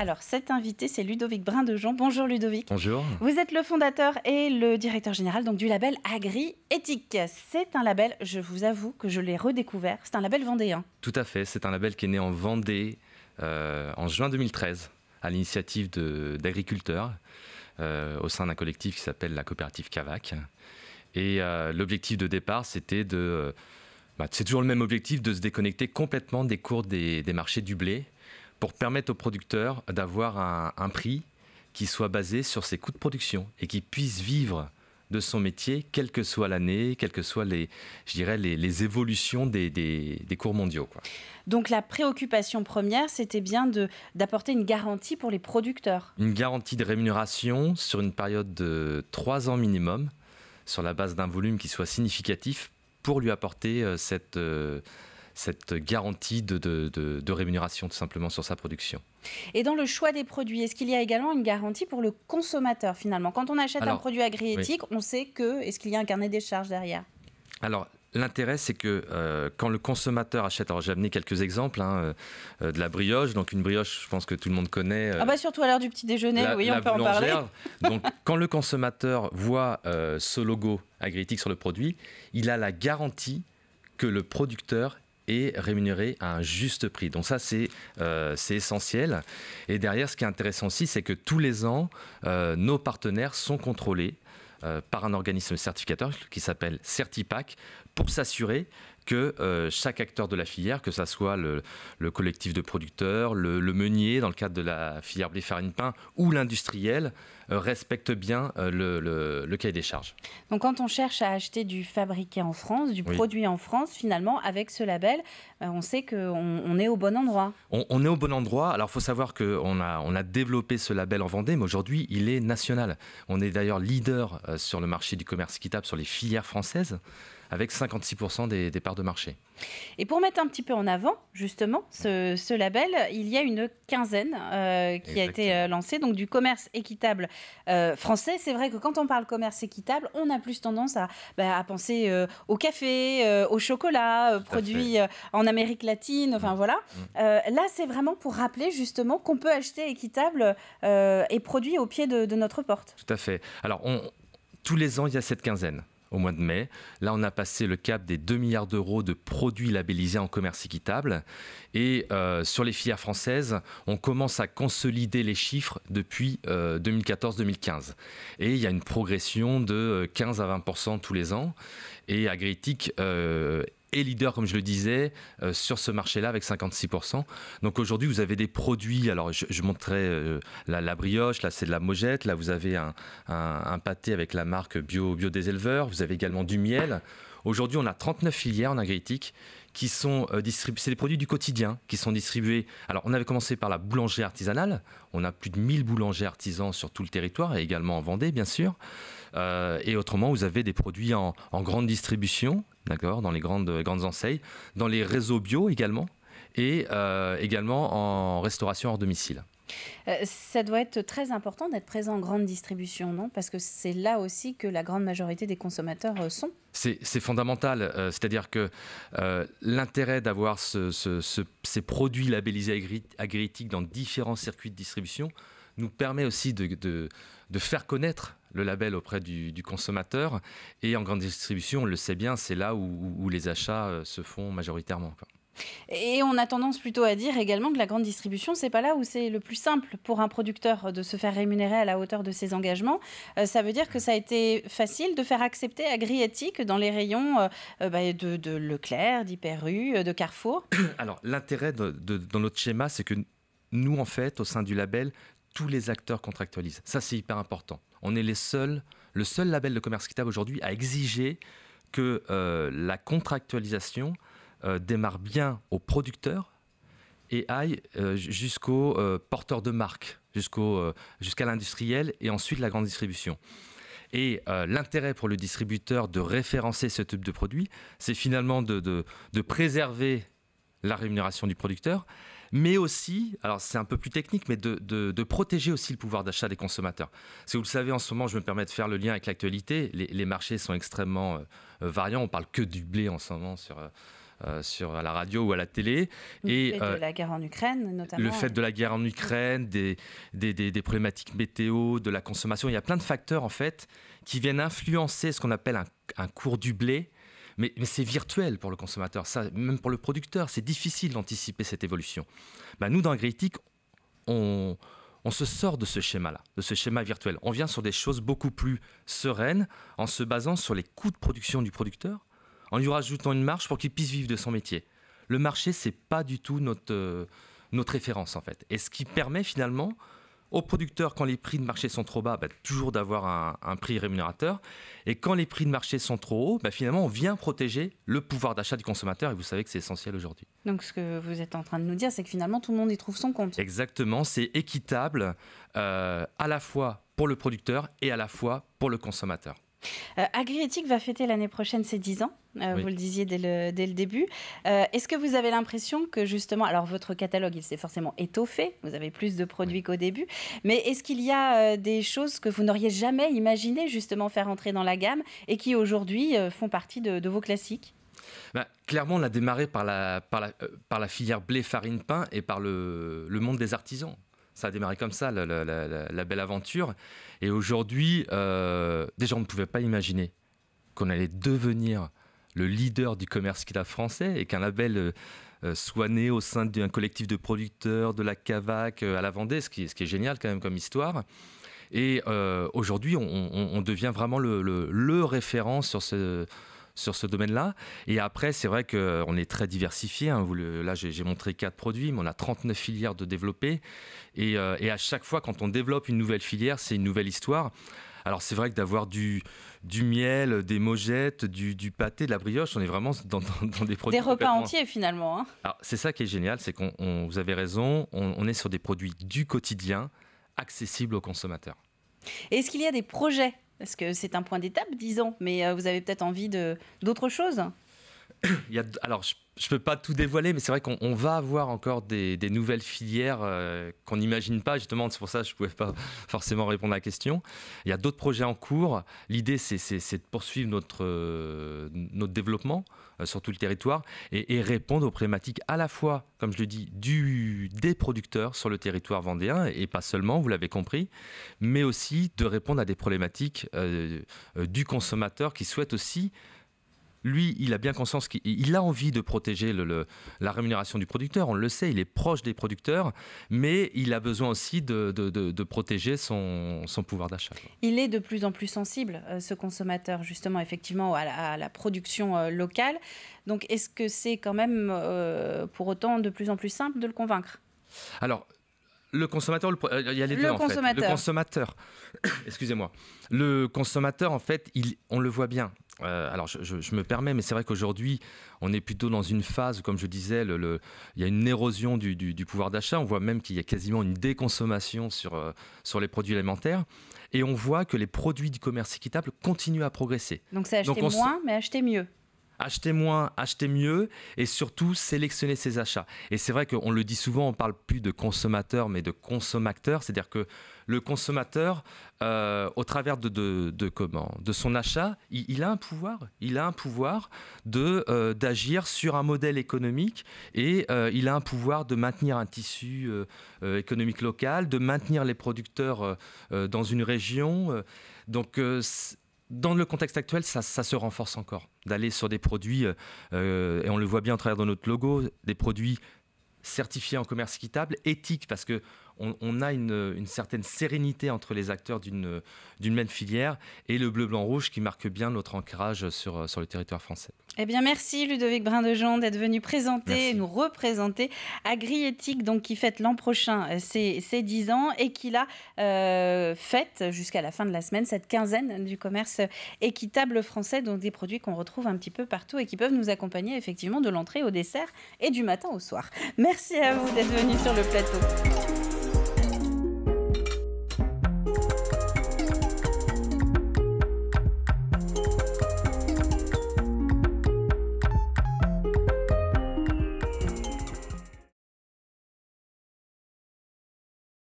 Alors, cet invité, c'est Ludovic Brin Bonjour Ludovic. Bonjour. Vous êtes le fondateur et le directeur général donc, du label Agri Éthique. C'est un label, je vous avoue que je l'ai redécouvert, c'est un label vendéen. Tout à fait, c'est un label qui est né en Vendée euh, en juin 2013 à l'initiative d'agriculteurs euh, au sein d'un collectif qui s'appelle la coopérative CAVAC. Et euh, l'objectif de départ, c'était de... Bah, c'est toujours le même objectif de se déconnecter complètement des cours des marchés du blé pour permettre aux producteurs d'avoir un, prix qui soit basé sur ses coûts de production et qui puisse vivre de son métier, quelle que soit l'année, quelles que soient les, je dirais, les, évolutions des, des, cours mondiaux. Quoi. Donc la préoccupation première, c'était bien d'apporter une garantie pour les producteurs. Une garantie de rémunération sur une période de trois ans minimum, sur la base d'un volume qui soit significatif, pour lui apporter euh, cette... Euh, cette garantie de, rémunération tout simplement sur sa production. Et dans le choix des produits, est-ce qu'il y a également une garantie pour le consommateur finalement Quand on achète un produit agriétique, on sait que, est-ce qu'il y a un carnet des charges derrière Alors, L'intérêt, c'est que euh, quand le consommateur achète, alors j'ai amené quelques exemples, hein, euh, euh, de la brioche, donc une brioche, je pense que tout le monde connaît. ah bah surtout à l'heure du petit déjeuner, oui, on peut en parler. donc quand le consommateur voit ce logo agriétique sur le produit, il a la garantie que le producteur et rémunérer à un juste prix. Donc ça, euh, c'est essentiel. Et derrière, ce qui est intéressant aussi, c'est que tous les ans, euh, nos partenaires sont contrôlés euh, par un organisme certificateur qui s'appelle Certipac pour s'assurer que euh, chaque acteur de la filière, que ça soit le, collectif de producteurs, le, meunier dans le cadre de la filière blé farine pain ou l'industriel, euh, respecte bien euh, le, cahier des charges. Donc quand on cherche à acheter du fabriqué en France, du produit en France, finalement avec ce label, on sait qu'on on est au bon endroit. On, est au bon endroit. Alors il faut savoir qu'on a, on a développé ce label en Vendée, mais aujourd'hui il est national. On est d'ailleurs leader sur le marché du commerce équitable sur les filières françaises avec 56% des, parts de marché. Et pour mettre un petit peu en avant, justement, ce, label, il y a une quinzaine euh, qui a été euh, lancée, donc du commerce équitable euh, français. C'est vrai que quand on parle commerce équitable, on a plus tendance à, bah, penser au café, au chocolat, produits en Amérique latine, enfin mm. voilà. Mm. là, c'est vraiment pour rappeler justement qu'on peut acheter équitable et produit au pied de, notre porte. Tout à fait. Alors, on, tous les ans, il y a cette quinzaine au mois de mai. Là, on a passé le cap des 2 milliards d'euros de produits labellisés en commerce équitable. Et euh, sur les filières françaises, on commence à consolider les chiffres depuis 2014-2015. Euh, Et il y a une progression de 15 euh, à 20 tous les ans. Et Agritic euh, et leader, comme je le disais, euh, sur ce marché-là avec 56%. Donc aujourd'hui, vous avez des produits. Alors, je, montrais euh, la, brioche, là, c'est de la mojette. Là, vous avez un, pâté avec la marque bio, bio des éleveurs. Vous avez également du miel. Aujourd'hui, on a 39 filières en agritique qui sont euh, distribuées. C'est des produits du quotidien qui sont distribués. Alors, on avait commencé par la boulangerie artisanale. On a plus de 1000 boulangers artisans sur tout le territoire et également en Vendée, bien sûr. et autrement, vous avez des produits en, en grande distribution d'accord, dans les grandes, grandes enseignes, dans les réseaux bio également, et euh, également en restauration hors domicile. Euh, ça doit être très important d'être présent en grande distribution, non Parce que c'est là aussi que la grande majorité des consommateurs euh, sont. C'est fondamental, c'est-à-dire que l'intérêt d'avoir ces produits labellisés agri dans différents circuits de distribution nous permet aussi de faire connaître le label auprès du, consommateur. Et en grande distribution, on le sait bien, c'est là où, les achats euh, se font majoritairement. Et on a tendance plutôt à dire également que la grande distribution, c'est pas là où c'est le plus simple pour un producteur de se faire rémunérer à la hauteur de ses engagements. Euh, ça veut dire que ça a été facile de faire accepter à dans les rayons euh, bah, de, Leclerc, Leclerc, u de Carrefour. Alors l'intérêt dans notre schéma, c'est que nous, en fait, au sein du label, tous les acteurs contractualisent. Ça, c'est hyper important. On est les seuls, le seul label de commerce équitable aujourd'hui à exiger que euh, la contractualisation euh, démarre bien au producteur et aille euh, jusqu'au porteur de marque, jusqu'au, jusqu'à l'industriel et ensuite la grande distribution. Et l'intérêt pour le distributeur de référencer ce type de produit, c'est finalement de préserver la rémunération du producteur mais aussi, alors c'est un peu plus technique, mais de, protéger aussi le pouvoir d'achat des consommateurs. Parce que vous le savez, en ce moment, je me permets de faire le lien avec l'actualité, les, marchés sont extrêmement euh, euh, variants, on parle que du blé en ce moment sur... Euh, sur à la radio ou à la télé. Le fait de la guerre en Ukraine, notamment. Le fait hein. de la guerre en Ukraine, des, des, des, problématiques météo, de la consommation. Il y a plein de facteurs, en fait, qui viennent influencer ce qu'on appelle un, cours du blé mais, c'est virtuel pour le consommateur, même pour le producteur, c'est difficile d'anticiper cette évolution. Bah, nous, dans Critique, on, on se sort de ce schéma-là, de ce schéma virtuel. On vient sur des choses beaucoup plus sereines, en se basant sur les coûts de production du producteur, en lui rajoutant une marge pour qu'il puisse vivre de son métier. Le marché, c'est pas du tout notre, euh, notre référence, en fait. Et ce qui permet finalement aux producteurs, quand les prix de marché sont trop bas, bah, toujours d'avoir un, prix rémunérateur. Et quand les prix de marché sont trop hauts, bah, finalement, on vient protéger le pouvoir d'achat du consommateur. Et vous savez que c'est essentiel aujourd'hui. Donc, ce que vous êtes en train de nous dire, c'est que finalement, tout le monde y trouve son compte. Exactement. C'est équitable euh, à la fois pour le producteur et à la fois pour le consommateur. Euh, Agriéthique va fêter l'année prochaine ses 10 ans, euh, vous le disiez dès le, début. Euh, est-ce que vous avez l'impression que justement, alors votre catalogue, il s'est forcément étoffé, vous avez plus de produits qu'au début, mais est-ce qu'il y a euh, des choses que vous n'auriez jamais imaginé justement faire entrer dans la gamme et qui aujourd'hui font partie de, vos classiques bah, clairement, on a démarré par la, filière blé, farine, pain et par le monde des artisans. Ça a démarré comme ça, la, belle aventure. Et aujourd'hui, euh, déjà, on ne pouvait pas imaginer qu'on allait devenir le leader du commerce qu'il a français et qu'un label euh, euh, soit né au sein d'un collectif de producteurs, de la CAVAC euh, à la Vendée, ce qui, ce qui est génial quand même comme histoire. Et aujourd'hui, on, devient vraiment le, le, le référent sur ce sur ce domaine-là. Et après, c'est vrai qu'on est très diversifié. Hein. là, j'ai montré quatre produits, mais on a 39 filières de développer. Euh, et, à chaque fois, quand on développe une nouvelle filière, c'est une nouvelle histoire. Alors c'est vrai que d'avoir du, miel, des mogettes, du, pâté, de la brioche, on est vraiment dans, des produits... Des repas entiers finalement. Hein. C'est ça qui est génial, c'est qu'on, vous avez raison, on, on est sur des produits du quotidien accessibles aux consommateurs. Est-ce qu'il y a des projets parce que c'est un point d'étape, disons, mais euh, vous avez peut-être envie d'autre chose alors, je ne peux pas tout dévoiler, mais c'est vrai qu'on va avoir encore des, nouvelles filières euh, qu'on n'imagine pas. Justement, c'est pour ça que je ne pouvais pas forcément répondre à la question. Il y a d'autres projets en cours. L'idée, c'est de poursuivre notre, euh, notre développement euh, sur tout le territoire et, et, répondre aux problématiques à la fois, comme je le dis, du, des producteurs sur le territoire vendéen, et pas seulement, vous l'avez compris, mais aussi de répondre à des problématiques du consommateur qui souhaite aussi lui, il a bien conscience qu'il a envie de protéger la rémunération du producteur, on le sait, il est proche des producteurs, mais il a besoin aussi de, protéger son, pouvoir d'achat. Il est de plus en plus sensible, euh, ce consommateur, justement, effectivement, à la, production euh, locale. Donc, est-ce que c'est quand même, euh, pour autant, de plus en plus simple de le convaincre alors, le consommateur, euh, il y a les en fait. Le consommateur, excusez-moi, le consommateur en fait, on le voit bien. Euh, alors je, me permets, mais c'est vrai qu'aujourd'hui, on est plutôt dans une phase, comme je disais, le, il y a une érosion du, pouvoir d'achat. On voit même qu'il y a quasiment une déconsommation sur, euh, sur les produits alimentaires. Et on voit que les produits du commerce équitable continuent à progresser. Donc c'est acheter moins, mais acheter mieux. Achetez moins, achetez mieux et surtout sélectionner ses achats. Et c'est vrai qu'on le dit souvent, on parle plus de consommateur mais de consommateur, c'est-à-dire que le consommateur, euh, au travers de, de, comment, de son achat, il, a un pouvoir, il a un pouvoir de euh, d'agir sur un modèle économique et euh, il a un pouvoir de maintenir un tissu économique local, de maintenir les producteurs dans une région. donc dans le contexte actuel, ça, se renforce encore. D'aller sur des produits, euh, euh, et on le voit bien à travers notre logo, des produits certifiés en commerce équitable, éthiques, parce que on, a une, certaine sérénité entre les acteurs d'une même filière et le bleu, blanc, rouge qui marque bien notre ancrage sur, le territoire français. Eh bien, merci Ludovic Brindejean d'être venu présenter, nous représenter Agriéthique, donc qui fête l'an prochain euh, ses, 10 ans et qui l'a euh, fête jusqu'à la fin de la semaine cette quinzaine du commerce équitable français, donc des produits qu'on retrouve un petit peu partout et qui peuvent nous accompagner effectivement de l'entrée au dessert et du matin au soir. Merci à vous d'être venu sur le plateau.